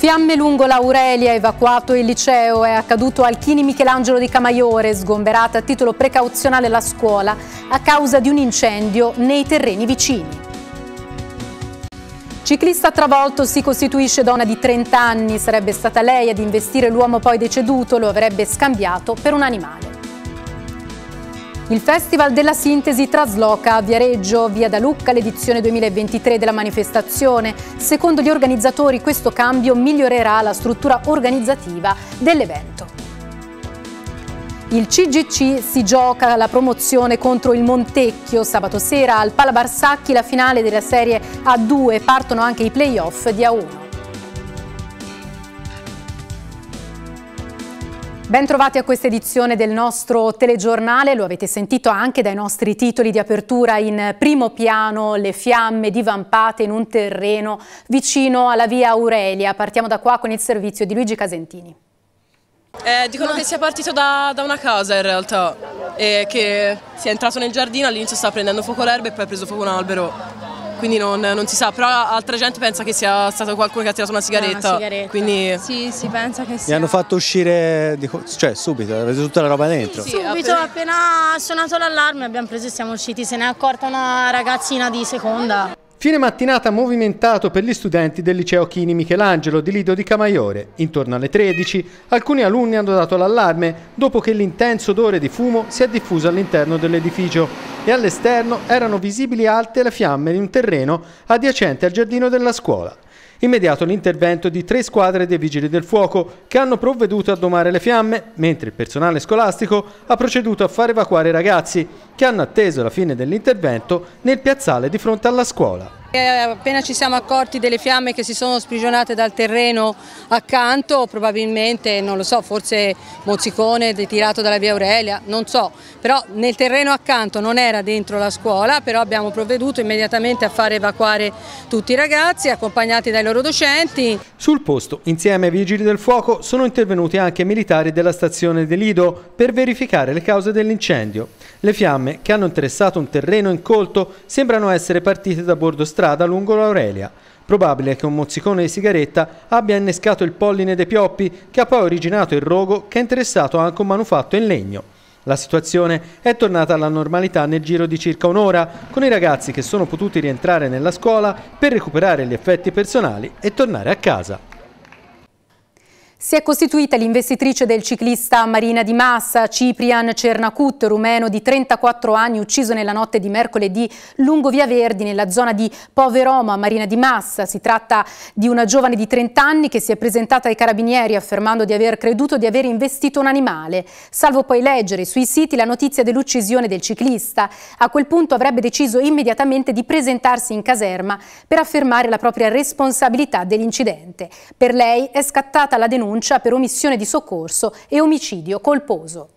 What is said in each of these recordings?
Fiamme lungo l'Aurelia, evacuato il liceo, è accaduto al Chini Michelangelo di Camaiore, sgomberata a titolo precauzionale la scuola a causa di un incendio nei terreni vicini. Ciclista travolto si costituisce donna di 30 anni, sarebbe stata lei ad investire l'uomo poi deceduto, lo avrebbe scambiato per un animale. Il Festival della Sintesi trasloca a Viareggio, via da Lucca, l'edizione 2023 della manifestazione. Secondo gli organizzatori questo cambio migliorerà la struttura organizzativa dell'evento. Il CGC si gioca la promozione contro il Montecchio. Sabato sera al Palabarsacchi la finale della Serie A2. Partono anche i playoff di A1. Bentrovati a questa edizione del nostro telegiornale, lo avete sentito anche dai nostri titoli di apertura in primo piano, le fiamme divampate in un terreno vicino alla via Aurelia. Partiamo da qua con il servizio di Luigi Casentini. Eh, dicono che sia partito da, da una casa in realtà e che sia entrato nel giardino, all'inizio stava prendendo fuoco l'erba e poi ha preso fuoco un albero quindi non, non, si sa, però altra gente pensa che sia stato qualcuno che ha tirato una sigaretta. Una sigaretta. Quindi... Sì, si pensa che sia. Mi hanno fatto uscire, cioè subito, preso tutta la roba dentro. Sì, sì, subito, appena ha suonato l'allarme abbiamo preso e siamo usciti, se ne è accorta una ragazzina di seconda. Fine mattinata movimentato per gli studenti del liceo Chini Michelangelo di Lido di Camaiore. Intorno alle 13 alcuni alunni hanno dato l'allarme dopo che l'intenso odore di fumo si è diffuso all'interno dell'edificio e all'esterno erano visibili alte le fiamme di un terreno adiacente al giardino della scuola. Immediato l'intervento di tre squadre dei vigili del fuoco che hanno provveduto a domare le fiamme, mentre il personale scolastico ha proceduto a far evacuare i ragazzi che hanno atteso la fine dell'intervento nel piazzale di fronte alla scuola. Eh, appena ci siamo accorti delle fiamme che si sono sprigionate dal terreno accanto, probabilmente, non lo so, forse mozzicone tirato dalla via Aurelia, non so, però nel terreno accanto non era dentro la scuola, però abbiamo provveduto immediatamente a far evacuare tutti i ragazzi accompagnati dai loro docenti. Sul posto, insieme ai vigili del fuoco, sono intervenuti anche militari della stazione di Lido per verificare le cause dell'incendio. Le fiamme, che hanno interessato un terreno incolto, sembrano essere partite da bordo strada lungo l'Aurelia. Probabile che un mozzicone di sigaretta abbia innescato il polline dei pioppi, che ha poi originato il rogo che ha interessato anche un manufatto in legno. La situazione è tornata alla normalità nel giro di circa un'ora, con i ragazzi che sono potuti rientrare nella scuola per recuperare gli effetti personali e tornare a casa. Si è costituita l'investitrice del ciclista Marina Di Massa, Ciprian Cernacut, rumeno di 34 anni, ucciso nella notte di mercoledì lungo Via Verdi, nella zona di Poveroma, Marina Di Massa. Si tratta di una giovane di 30 anni che si è presentata ai carabinieri affermando di aver creduto di aver investito un animale, salvo poi leggere sui siti la notizia dell'uccisione del ciclista. A quel punto avrebbe deciso immediatamente di presentarsi in caserma per affermare la propria responsabilità dell'incidente. Per lei è scattata la denuncia denuncia per omissione di soccorso e omicidio colposo.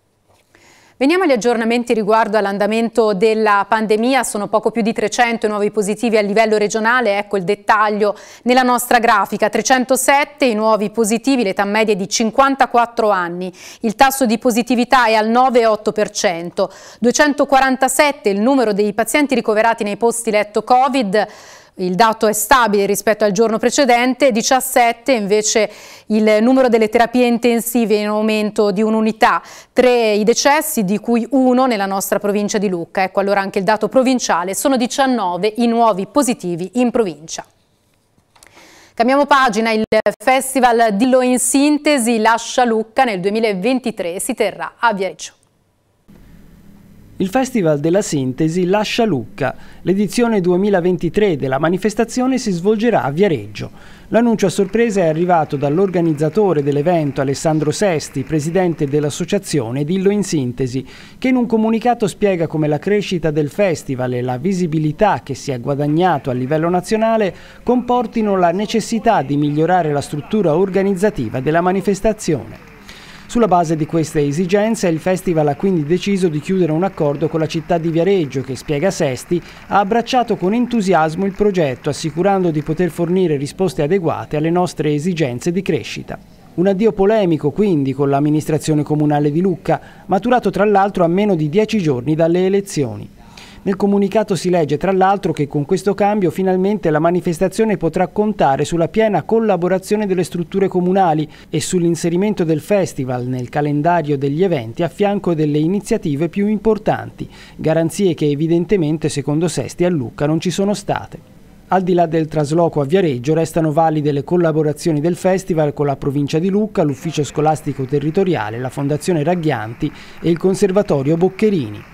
Veniamo agli aggiornamenti riguardo all'andamento della pandemia, sono poco più di 300 i nuovi positivi a livello regionale, ecco il dettaglio nella nostra grafica, 307 i nuovi positivi, l'età media è di 54 anni, il tasso di positività è al 9,8%, 247 il numero dei pazienti ricoverati nei posti letto Covid, il dato è stabile rispetto al giorno precedente, 17 invece il numero delle terapie intensive in aumento di un'unità, 3 i decessi di cui uno nella nostra provincia di Lucca, ecco allora anche il dato provinciale, sono 19 i nuovi positivi in provincia. Cambiamo pagina, il Festival Dillo in Sintesi lascia Lucca nel 2023 si terrà a Viareggio. Il Festival della Sintesi lascia Lucca. L'edizione 2023 della manifestazione si svolgerà a Viareggio. L'annuncio a sorpresa è arrivato dall'organizzatore dell'evento Alessandro Sesti, presidente dell'associazione Dillo in Sintesi, che in un comunicato spiega come la crescita del festival e la visibilità che si è guadagnato a livello nazionale comportino la necessità di migliorare la struttura organizzativa della manifestazione. Sulla base di queste esigenze il festival ha quindi deciso di chiudere un accordo con la città di Viareggio che, spiega Sesti, ha abbracciato con entusiasmo il progetto assicurando di poter fornire risposte adeguate alle nostre esigenze di crescita. Un addio polemico quindi con l'amministrazione comunale di Lucca, maturato tra l'altro a meno di dieci giorni dalle elezioni. Nel comunicato si legge tra l'altro che con questo cambio finalmente la manifestazione potrà contare sulla piena collaborazione delle strutture comunali e sull'inserimento del festival nel calendario degli eventi a fianco delle iniziative più importanti, garanzie che evidentemente secondo Sesti a Lucca non ci sono state. Al di là del trasloco a Viareggio restano valide le collaborazioni del festival con la provincia di Lucca, l'ufficio scolastico territoriale, la fondazione Ragghianti e il conservatorio Boccherini.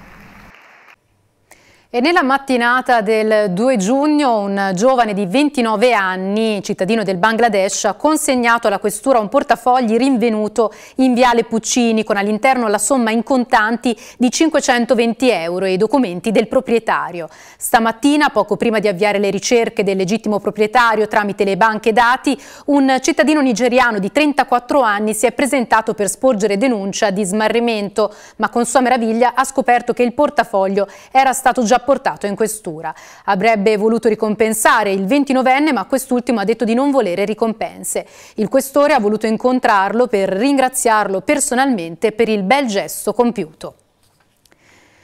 E nella mattinata del 2 giugno un giovane di 29 anni, cittadino del Bangladesh, ha consegnato alla questura un portafogli rinvenuto in Viale Puccini con all'interno la somma in contanti di 520 euro e i documenti del proprietario. Stamattina, poco prima di avviare le ricerche del legittimo proprietario tramite le banche dati, un cittadino nigeriano di 34 anni si è presentato per sporgere denuncia di smarrimento, ma con sua meraviglia ha scoperto che il portafoglio era stato già portato in questura. Avrebbe voluto ricompensare il 29enne, ma quest'ultimo ha detto di non volere ricompense. Il questore ha voluto incontrarlo per ringraziarlo personalmente per il bel gesto compiuto.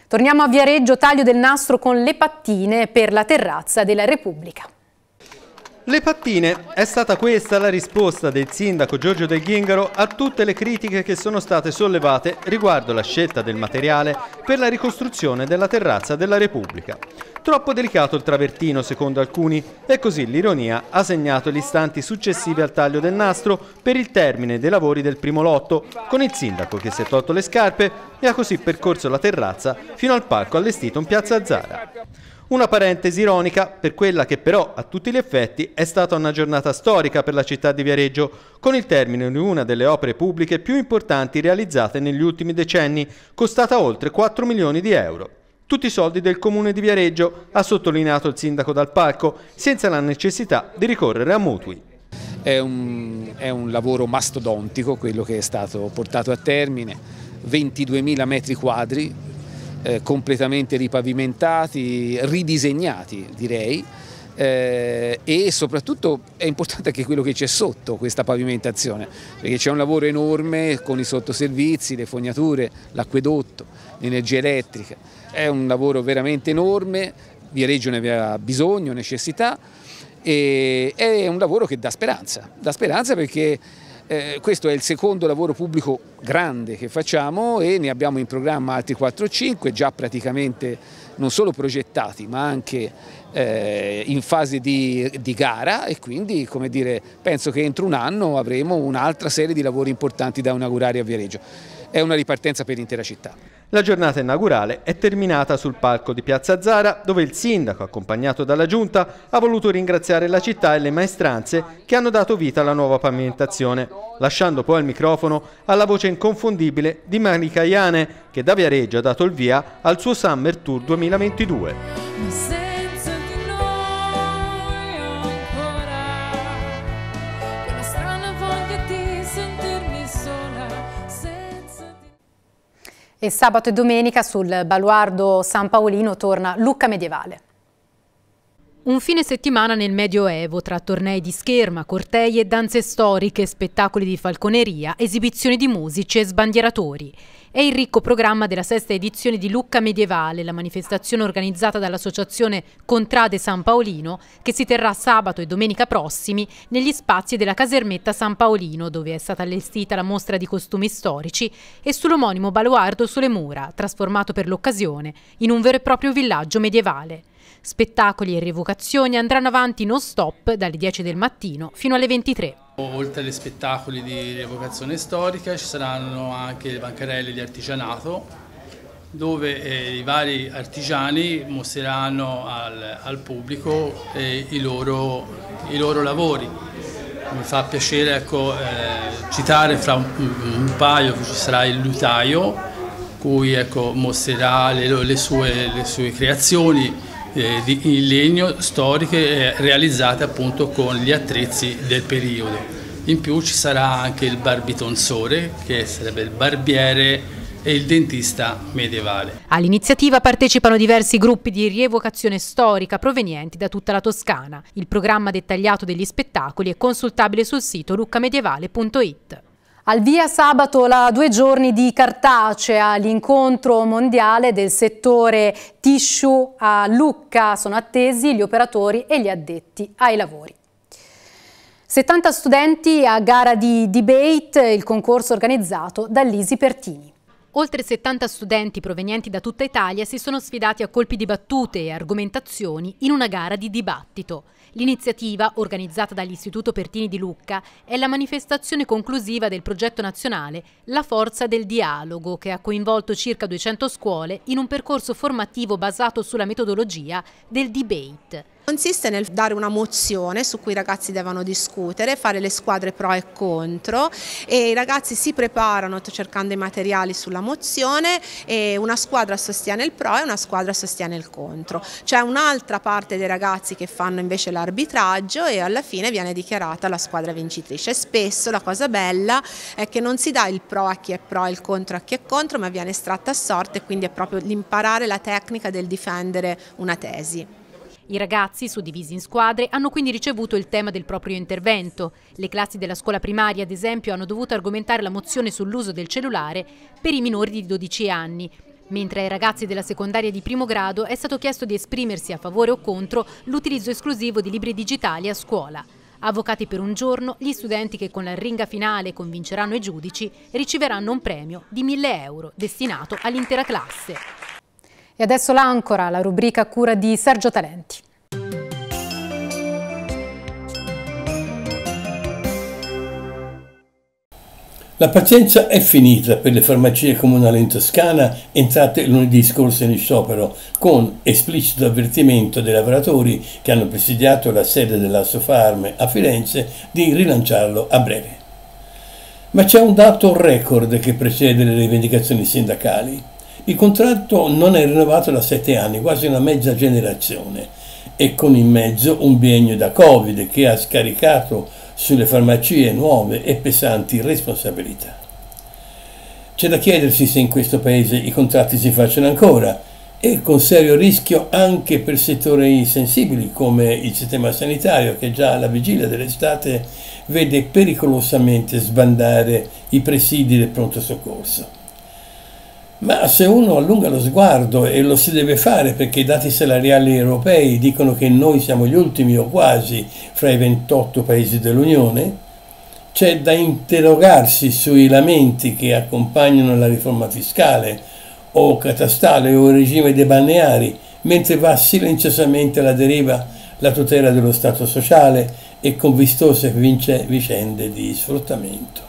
Torniamo a Viareggio, taglio del nastro con le pattine per la terrazza della Repubblica. Le pattine, è stata questa la risposta del sindaco Giorgio Del Ghingaro a tutte le critiche che sono state sollevate riguardo la scelta del materiale per la ricostruzione della terrazza della Repubblica. Troppo delicato il travertino secondo alcuni e così l'ironia ha segnato gli istanti successivi al taglio del nastro per il termine dei lavori del primo lotto, con il sindaco che si è tolto le scarpe e ha così percorso la terrazza fino al palco allestito in piazza Zara. Una parentesi ironica per quella che però a tutti gli effetti è stata una giornata storica per la città di Viareggio, con il termine di una delle opere pubbliche più importanti realizzate negli ultimi decenni, costata oltre 4 milioni di euro. Tutti i soldi del comune di Viareggio, ha sottolineato il sindaco dal palco, senza la necessità di ricorrere a mutui. È un, è un lavoro mastodontico quello che è stato portato a termine, 22.000 metri quadri eh, completamente ripavimentati, ridisegnati direi. Eh, e soprattutto è importante anche quello che c'è sotto questa pavimentazione, perché c'è un lavoro enorme con i sottoservizi, le fognature, l'acquedotto, l'energia elettrica, è un lavoro veramente enorme, Via Reggio ne aveva bisogno, necessità, e è un lavoro che dà speranza, dà speranza perché eh, questo è il secondo lavoro pubblico grande che facciamo e ne abbiamo in programma altri 4 o 5 già praticamente non solo progettati ma anche eh, in fase di, di, gara e quindi come dire, penso che entro un anno avremo un'altra serie di lavori importanti da inaugurare a Viareggio è una ripartenza per l'intera città. La giornata inaugurale è terminata sul palco di Piazza Zara dove il sindaco, accompagnato dalla giunta, ha voluto ringraziare la città e le maestranze che hanno dato vita alla nuova pavimentazione, lasciando poi il microfono alla voce inconfondibile di Manica Iane che da Viareggio ha dato il via al suo Summer Tour 2022. E sabato e domenica sul baluardo San Paolino torna Lucca Medievale. Un fine settimana nel Medioevo, tra tornei di scherma, cortei e danze storiche, spettacoli di falconeria, esibizioni di musici e sbandieratori. È il ricco programma della sesta edizione di Lucca Medievale, la manifestazione organizzata dall'associazione Contrade San Paolino, che si terrà sabato e domenica prossimi negli spazi della casermetta San Paolino, dove è stata allestita la mostra di costumi storici, e sull'omonimo baluardo sulle mura, trasformato per l'occasione in un vero e proprio villaggio medievale. Spettacoli e rievocazioni andranno avanti non stop dalle 10 del mattino fino alle 23. Oltre agli spettacoli di rievocazione storica ci saranno anche le bancarelle di artigianato dove eh, i vari artigiani mostreranno al, al pubblico eh, i, loro, i, loro, lavori. Mi fa piacere ecco, eh, citare fra un, un, paio che ci sarà il lutaio, cui ecco, mostrerà le, le, sue, le sue creazioni, eh, in legno storiche eh, realizzate appunto con gli attrezzi del periodo. In più ci sarà anche il barbitonzore, che sarebbe il barbiere e il dentista medievale. All'iniziativa partecipano diversi gruppi di rievocazione storica provenienti da tutta la Toscana. Il programma dettagliato degli spettacoli è consultabile sul sito luccamedievale.it. Al via sabato la due giorni di cartacea, l'incontro mondiale del settore tissue a Lucca. Sono attesi gli operatori e gli addetti ai lavori. 70 studenti a gara di debate, il concorso organizzato da Lisi Pertini. Oltre 70 studenti provenienti da tutta Italia si sono sfidati a colpi di battute e argomentazioni in una gara di dibattito. L'iniziativa, organizzata dall'Istituto Pertini di Lucca, è la manifestazione conclusiva del progetto nazionale La forza del dialogo, che ha coinvolto circa 200 scuole in un percorso formativo basato sulla metodologia del debate. Consiste nel dare una mozione su cui i ragazzi devono discutere, fare le squadre pro e contro e i ragazzi si preparano cercando i materiali sulla mozione e una squadra sostiene il pro e una squadra sostiene il contro. C'è un'altra parte dei ragazzi che fanno invece l'arbitraggio e alla fine viene dichiarata la squadra vincitrice. Spesso la cosa bella è che non si dà il pro a chi è pro e il contro a chi è contro ma viene estratta a sorte quindi è proprio l'imparare la tecnica del difendere una tesi. I ragazzi, suddivisi in squadre, hanno quindi ricevuto il tema del proprio intervento. Le classi della scuola primaria, ad esempio, hanno dovuto argomentare la mozione sull'uso del cellulare per i minori di 12 anni, mentre ai ragazzi della secondaria di primo grado è stato chiesto di esprimersi a favore o contro l'utilizzo esclusivo di libri digitali a scuola. Avvocati per un giorno, gli studenti che con la ringa finale convinceranno i giudici riceveranno un premio di 1000 euro destinato all'intera classe. E adesso l'Ancora, la rubrica a cura di Sergio Talenti. La pazienza è finita per le farmacie comunali in Toscana entrate lunedì scorso in sciopero con esplicito avvertimento dei lavoratori che hanno presidiato la sede dell'Assofarm a Firenze di rilanciarlo a breve. Ma c'è un dato record che precede le rivendicazioni sindacali. Il contratto non è rinnovato da sette anni, quasi una mezza generazione, e con in mezzo un biennio da Covid che ha scaricato sulle farmacie nuove e pesanti responsabilità. C'è da chiedersi se in questo paese i contratti si facciano ancora e con serio rischio anche per settori sensibili come il sistema sanitario che già alla vigilia dell'estate vede pericolosamente sbandare i presidi del pronto soccorso. Ma se uno allunga lo sguardo, e lo si deve fare perché i dati salariali europei dicono che noi siamo gli ultimi o quasi fra i 28 paesi dell'Unione, c'è da interrogarsi sui lamenti che accompagnano la riforma fiscale o catastale o il regime dei balneari, mentre va silenziosamente alla deriva la tutela dello Stato sociale e con vistose vicende di sfruttamento.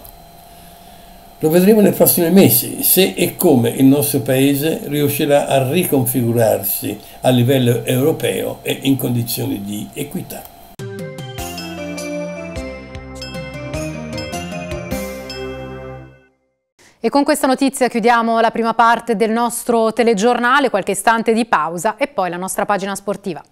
Lo vedremo nei prossimi mesi se e come il nostro Paese riuscirà a riconfigurarsi a livello europeo e in condizioni di equità. E con questa notizia chiudiamo la prima parte del nostro telegiornale, qualche istante di pausa e poi la nostra pagina sportiva.